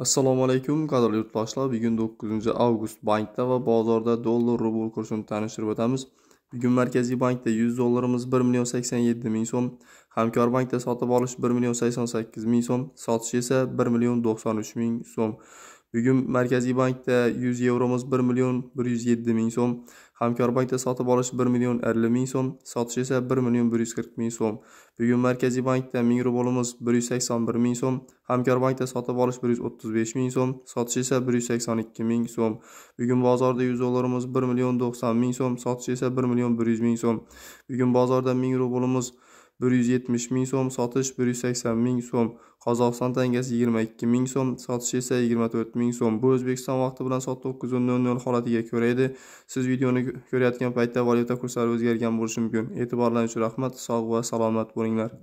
assalomu alaykum qadrli yurtdoshlar bugun 9 avgust bankda va bozorda dollar rubl kursini tanishtirib o'tamiz bugun markaziy bankda 100 dollarimiz 1 million 87 ming so'm hamkor bankda sotib olish 1 million 88 ming so'm sotish esa 1 million 93 ming so'm bugun markaziy bankda 100 yevromiz 1 million 107 ming so'm hamkor bankda sotib olish 1 million 50 ming so'm sotish esa 1 million 140 ming so'm bugun markaziy bankda 1000 rublimiz 181 ming so'm hamkor bankda sotib olish 135 ming so'm sotish esa 182 ming so'm bugun bozorda 100 dollarimiz 1 million 90 ming so'm sotish esa 1 million 100 ming so'm bugun bozorda 1000 rublimiz bir yuz yetmish ming so'm sotish bir yuz sakson ming so'm qozog'iston tangasi yigirma ikki ming so'm sotish esa yigirma to'rt ming so'm bu o'zbekiston vaqti bilan soat to'qqiz nol nol holatiga ko'ra edi siz videoni ko'rayotgan paytda valyuta kurslari o'zgargan bo'lishi mumkin e'tiborlaringiz uchun rahmat sog' va salomat bo'linglar